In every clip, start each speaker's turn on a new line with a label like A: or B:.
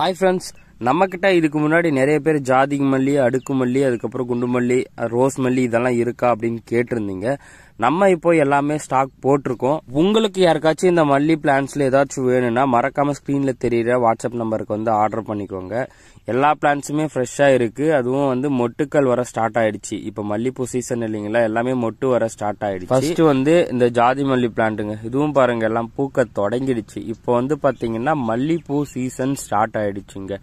A: hi friends நம்மக்கிட்ட இதுக்கு முன்னாடி நிறைய பேர் ஜாதிக மல்லி அடுக்கு மல்லி அதுக்கப்புறம் குண்டு மல்லி ரோஸ் மல்லி இதெல்லாம் இருக்கா அப்படின்னு கேட்டிருந்தீங்க நம்ம இப்போ எல்லாமே ஸ்டாக் போட்டிருக்கோம் உங்களுக்கு யாருக்காச்சும் இந்த மல்லி பிளான்ஸ்ல ஏதாச்சும் வேணும்னா மறக்காம ஸ்கிரீன்ல தெரியுற வாட்ஸ்அப் நம்பருக்கு வந்து ஆர்டர் பண்ணிக்கோங்க எல்லா பிளான்ஸுமே ஃப்ரெஷ்ஷாக இருக்கு அதுவும் வந்து மொட்டுக்கள் வர ஸ்டார்ட் ஆயிடுச்சு இப்போ மல்லிப்பூ சீசன் இல்லைங்களா எல்லாமே மொட்டு வர ஸ்டார்ட் ஆயிடுச்சு ஃபர்ஸ்ட் வந்து இந்த ஜாதி மல்லி பிளான்ட்டுங்க இதுவும் பாருங்க எல்லாம் பூக்க தொடங்கிடுச்சு இப்போ வந்து பாத்தீங்கன்னா மல்லிப்பூ சீசன் ஸ்டார்ட் ஆயிடுச்சுங்க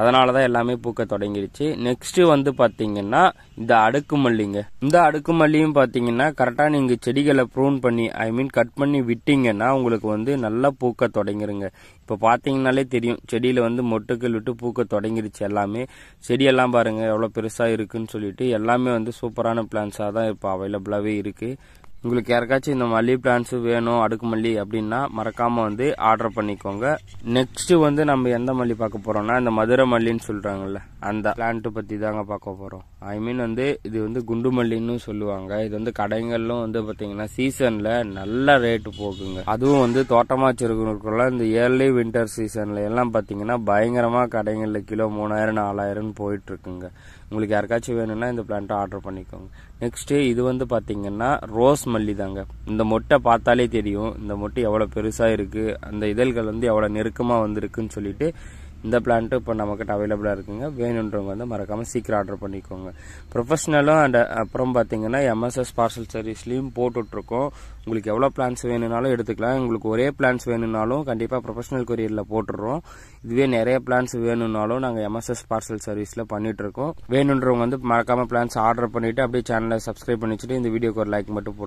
A: அதனாலதான் தான் எல்லாமே பூக்க தொடங்கிடுச்சு நெக்ஸ்ட் வந்து பாத்தீங்கன்னா இந்த அடுக்கு மல்லிங்க இந்த அடுக்கு மல்லியும் பாத்தீங்கன்னா கரெக்டா நீங்க நீங்கள் செடிகளை ப்ரூன் பண்ணி ஐ மீன் கட் பண்ணி விட்டிங்கன்னா உங்களுக்கு வந்து நல்லா பூக்க தொடங்கிருங்க இப்போ பார்த்தீங்கனாலே தெரியும் செடியில் வந்து மொட்டுக்கள் விட்டு பூக்க தொடங்கிருச்சு எல்லாமே செடியெல்லாம் பாருங்கள் எவ்வளோ பெருசாக இருக்குதுன்னு சொல்லிட்டு எல்லாமே வந்து சூப்பரான பிளான்ஸாக தான் இப்போ அவைலபிளாகவே இருக்குது உங்களுக்கு யாருக்காச்சும் இந்த மல்லி பிளான்ஸ் வேணும் அடுக்கு மல்லி அப்படின்னா மறக்காமல் வந்து ஆர்டர் பண்ணிக்கோங்க நெக்ஸ்ட்டு வந்து நம்ம எந்த மல்லி பார்க்க போறோம்னா இந்த மதுரை மல்லின்னு சொல்கிறாங்கல்ல அந்த பிளான்ட் பற்றி தாங்க பார்க்க போகிறோம் ஐ மீன் வந்து இது வந்து குண்டு மல்லின்னு சொல்லுவாங்க இது வந்து கடைகள்லும் வந்து பாத்தீங்கன்னா சீசனில் நல்ல ரேட்டு போகுங்க அதுவும் வந்து தோட்டமாக வச்சிருக்கிறவங்களுக்குலாம் இந்த இயர்லி வின்டர் சீசனில் எல்லாம் பார்த்தீங்கன்னா பயங்கரமாக கடைகளில் கிலோ மூணாயிரம் நாலாயிரம்னு போயிட்டு இருக்குங்க உங்களுக்கு யாருக்காச்சும் வேணும்னா இந்த பிளான்ட்டை ஆர்டர் பண்ணிக்கோங்க நெக்ஸ்ட்டு இது வந்து பாத்தீங்கன்னா ரோஸ் மல்லி தாங்க இந்த மொட்டை பார்த்தாலே தெரியும் இந்த மொட்டை எவ்வளோ பெருசாக இருக்குது அந்த இதழ்கள் வந்து எவ்வளோ நெருக்கமாக வந்திருக்குன்னு சொல்லிட்டு இந்த பிளான்ட்டு இப்போ நம்மக்கிட்ட அவைலபிளாக இருக்குங்க வேணுன்றவங்க வந்து மறக்காமல் சீக்கிரம் ஆர்டர் பண்ணிக்கோங்க ப்ரொஃபஷ்னலும் அண்ட் அப்புறம் பார்த்தீங்கன்னா எம்எஸ்எஸ் பார்சல் சர்வீஸ்லேயும் போட்டுட்ருக்கோம் உங்களுக்கு எவ்வளோ பிளான்ஸ் வேணும்னாலும் எடுத்துக்கலாம் உங்களுக்கு ஒரே பிளான்ஸ் வேணுனாலும் கண்டிப்பாக ப்ரொஃபஷனல் கொரியரில் போட்டுடுறோம் இதுவே நிறைய பிளான்ஸ் வேணும்னாலும் நாங்கள் எம்எஸ்எஸ் பார்சல் சர்வீஸில் பண்ணிகிட்ருக்கோம் வேணுன்றவங்க வந்து மறக்காமல் பிளான்ஸ் ஆர்டர் பண்ணிவிட்டு அப்படியே சேனலை சப்ஸ்கிரைப் பண்ணி வச்சுட்டு இந்த வீடியோக்கு ஒரு லைக் மட்டும் போட்டு